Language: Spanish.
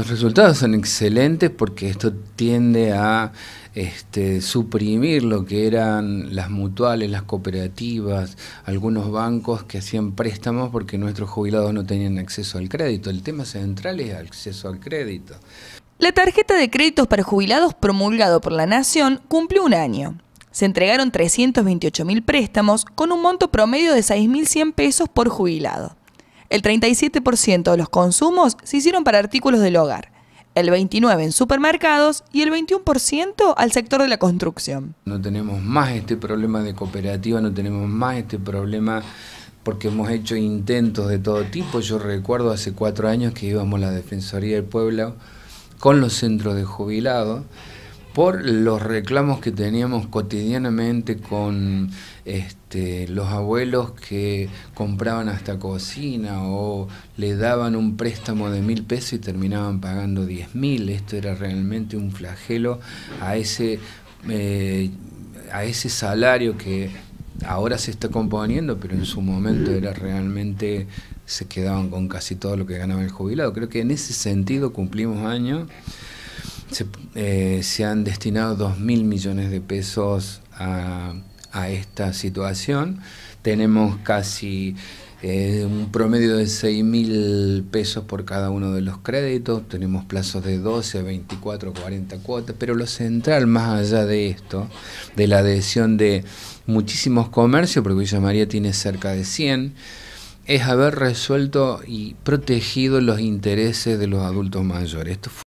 Los resultados son excelentes porque esto tiende a este, suprimir lo que eran las mutuales, las cooperativas, algunos bancos que hacían préstamos porque nuestros jubilados no tenían acceso al crédito. El tema central es acceso al crédito. La tarjeta de créditos para jubilados promulgado por la Nación cumplió un año. Se entregaron 328.000 préstamos con un monto promedio de 6.100 pesos por jubilado. El 37% de los consumos se hicieron para artículos del hogar, el 29% en supermercados y el 21% al sector de la construcción. No tenemos más este problema de cooperativa, no tenemos más este problema porque hemos hecho intentos de todo tipo. Yo recuerdo hace cuatro años que íbamos a la Defensoría del Pueblo con los centros de jubilados por los reclamos que teníamos cotidianamente con este, los abuelos que compraban hasta cocina o le daban un préstamo de mil pesos y terminaban pagando diez mil. Esto era realmente un flagelo a ese, eh, a ese salario que ahora se está componiendo, pero en su momento era realmente se quedaban con casi todo lo que ganaba el jubilado. Creo que en ese sentido cumplimos años eh, se, han destinado 2.000 mil millones de pesos a, esta situación. Tenemos casi eh, un promedio de 6.000 mil pesos por cada uno de los créditos. Tenemos plazos de 12, 24, 40 cuotas. Pero lo central, más allá de esto, de la adhesión de muchísimos comercios, porque Villa María tiene cerca de 100, es haber resuelto y protegido los intereses de los adultos mayores. Esto